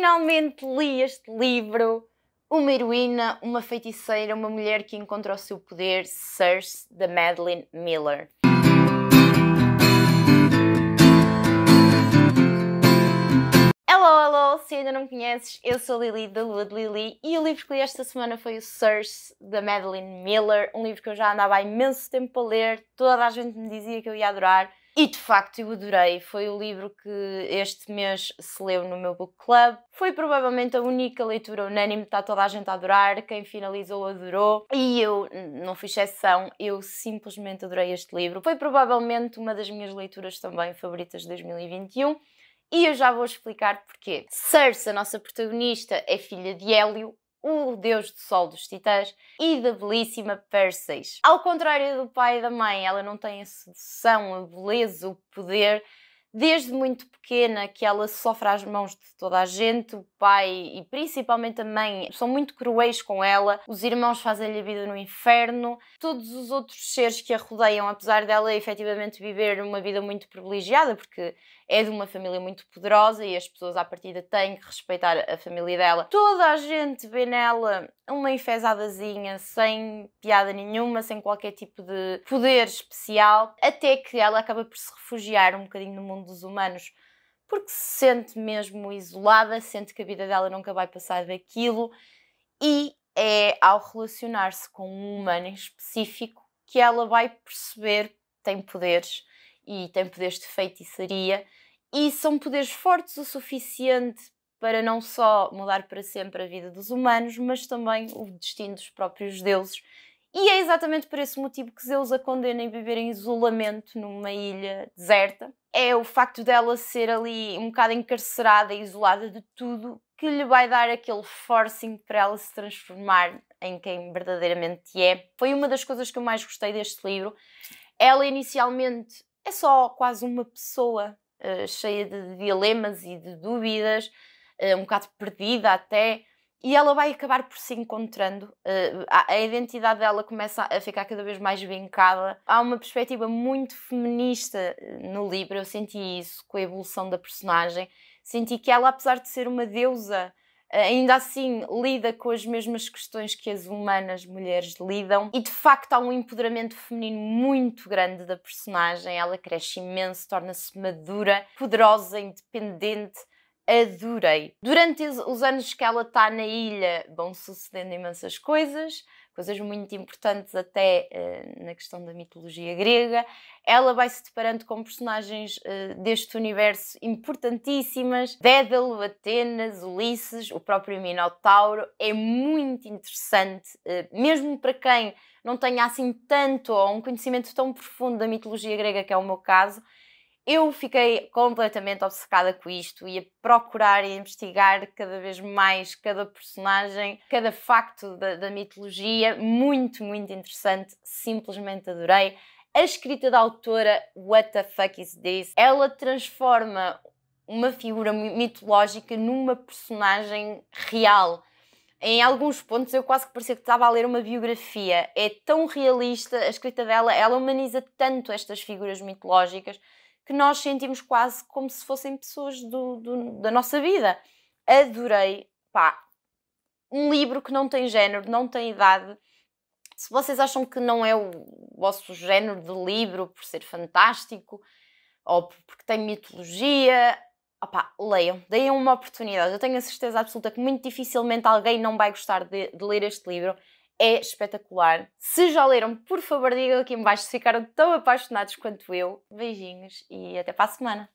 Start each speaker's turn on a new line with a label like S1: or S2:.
S1: finalmente li este livro. Uma heroína, uma feiticeira, uma mulher que encontra o seu poder, Circe, da Madeline Miller. Hello, hello! Se ainda não me conheces, eu sou Lili da Lua de Lili e o livro que li esta semana foi o Circe da Madeline Miller, um livro que eu já andava há imenso tempo para ler, toda a gente me dizia que eu ia adorar e de facto eu adorei. Foi o livro que este mês se leu no meu book club. Foi provavelmente a única leitura unânime, está toda a gente a adorar. Quem finalizou adorou. E eu não fui exceção, eu simplesmente adorei este livro. Foi provavelmente uma das minhas leituras também favoritas de 2021. E eu já vou explicar porquê. Cersei, a nossa protagonista, é filha de Hélio, o deus do sol dos titãs, e da belíssima Perseis. Ao contrário do pai e da mãe, ela não tem a sedução, a beleza, o poder desde muito pequena que ela sofre às mãos de toda a gente, o pai e principalmente a mãe são muito cruéis com ela, os irmãos fazem-lhe a vida no inferno, todos os outros seres que a rodeiam, apesar dela efetivamente viver uma vida muito privilegiada, porque é de uma família muito poderosa e as pessoas à partida têm que respeitar a família dela, toda a gente vê nela uma enfezadazinha, sem piada nenhuma, sem qualquer tipo de poder especial, até que ela acaba por se refugiar um bocadinho no mundo mundo dos humanos porque se sente mesmo isolada, sente que a vida dela nunca vai passar daquilo e é ao relacionar-se com um humano em específico que ela vai perceber que tem poderes e tem poderes de feitiçaria e são poderes fortes o suficiente para não só mudar para sempre a vida dos humanos, mas também o destino dos próprios deuses e é exatamente por esse motivo que Zeus a condena em viver em isolamento numa ilha deserta. É o facto dela ser ali um bocado encarcerada e isolada de tudo que lhe vai dar aquele forcing para ela se transformar em quem verdadeiramente é. Foi uma das coisas que eu mais gostei deste livro. Ela inicialmente é só quase uma pessoa uh, cheia de dilemas e de dúvidas, uh, um bocado perdida até e ela vai acabar por se encontrando. Uh, a, a, identidade dela começa a ficar cada vez mais vincada. Há uma perspectiva muito feminista eh, no livro, eu senti isso com a evolução da personagem. Senti que ela, apesar de ser uma deusa, eh, ainda assim lida com as mesmas questões que as humanas mulheres lidam. E de facto há um empoderamento feminino muito grande da personagem. Ela cresce imenso, torna-se madura, poderosa, independente adorei. Durante os anos que ela está na ilha, vão sucedendo imensas coisas, coisas muito importantes até uh, na questão da mitologia grega. Ela vai se deparando com personagens uh, deste universo importantíssimas: Dédalo, Atenas, Ulisses, o próprio Minotauro. É muito interessante, uh, mesmo para quem não tenha assim tanto ou um conhecimento tão profundo da mitologia grega, que é o meu caso eu fiquei completamente obcecada com isto e a procurar e investigar cada vez mais cada personagem, cada facto da, da mitologia. Muito, muito interessante. Simplesmente adorei. A escrita da autora What the Fuck Is This? Ela transforma uma figura mitológica numa personagem real. Em alguns pontos eu quase que parecia que estava a ler uma biografia. É tão realista a escrita dela, ela humaniza tanto estas figuras mitológicas que nós sentimos quase como se fossem pessoas do, do, da nossa vida. Adorei, pá, um livro que não tem género, não tem idade. Se vocês acham que não é o vosso género de livro por ser fantástico ou porque tem mitologia, opá, leiam, deem uma oportunidade. Eu tenho a certeza absoluta que muito dificilmente alguém não vai gostar de, de ler este livro é espetacular. Se já leram, por favor, digam aqui embaixo se ficaram tão apaixonados quanto eu. Beijinhos e até para a semana.